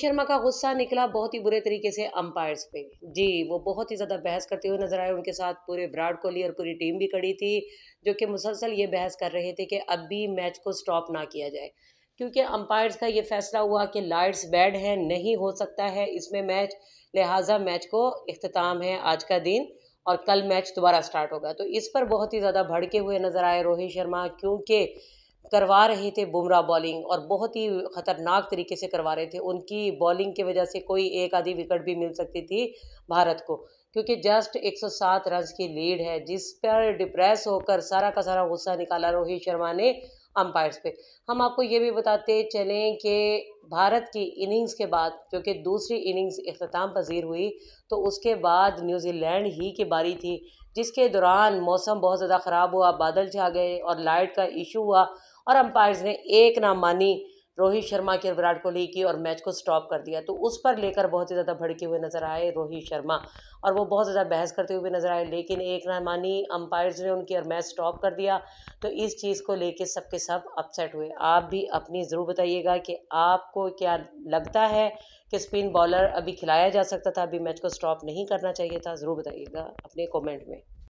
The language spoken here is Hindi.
शर्मा का गुस्सा निकला बहुत ही बुरे तरीके से अंपायर्स पे जी वो बहुत ही ज़्यादा बहस करते हुए नजर आए उनके साथ पूरे विराट कोहली और पूरी टीम भी खड़ी थी जो कि मुसलसल ये बहस कर रहे थे कि अब भी मैच को स्टॉप ना किया जाए क्योंकि अंपायर्स का ये फैसला हुआ कि लाइट्स बैड हैं नहीं हो सकता है इसमें मैच लिहाजा मैच को अख्ताम है आज का दिन और कल मैच दोबारा स्टार्ट होगा तो इस पर बहुत ही ज़्यादा भड़के हुए नज़र आए रोहित शर्मा क्योंकि करवा रहे थे बुमराह बॉलिंग और बहुत ही ख़तरनाक तरीके से करवा रहे थे उनकी बॉलिंग की वजह से कोई एक आधी विकेट भी मिल सकती थी भारत को क्योंकि जस्ट 107 रन की लीड है जिस पर डिप्रेस होकर सारा का सारा गुस्सा निकाला रोहित शर्मा ने अंपायर्स पे हम आपको ये भी बताते चलें कि भारत की इनिंग्स के बाद जो कि दूसरी इनिंग्स अख्ताम पजीर हुई तो उसके बाद न्यूज़ीलैंड ही की बारी थी जिसके दौरान मौसम बहुत ज़्यादा ख़राब हुआ बादल छा गए और लाइट का इशू हुआ और अंपायर्स ने एक ना मानी रोहित शर्मा की और विराट कोहली की और मैच को स्टॉप कर दिया तो उस पर लेकर बहुत ही ज़्यादा भड़के हुए नजर आए रोहित शर्मा और वो बहुत ज़्यादा बहस करते हुए नजर आए लेकिन एक रहमानी अंपायर्स ने उनकी और मैच स्टॉप कर दिया तो इस चीज़ को लेके सबके सब अपसेट हुए आप भी अपनी ज़रूर बताइएगा कि आपको क्या लगता है कि स्पिन बॉलर अभी खिलाया जा सकता था अभी मैच को स्टॉप नहीं करना चाहिए था ज़रूर बताइएगा अपने कॉमेंट में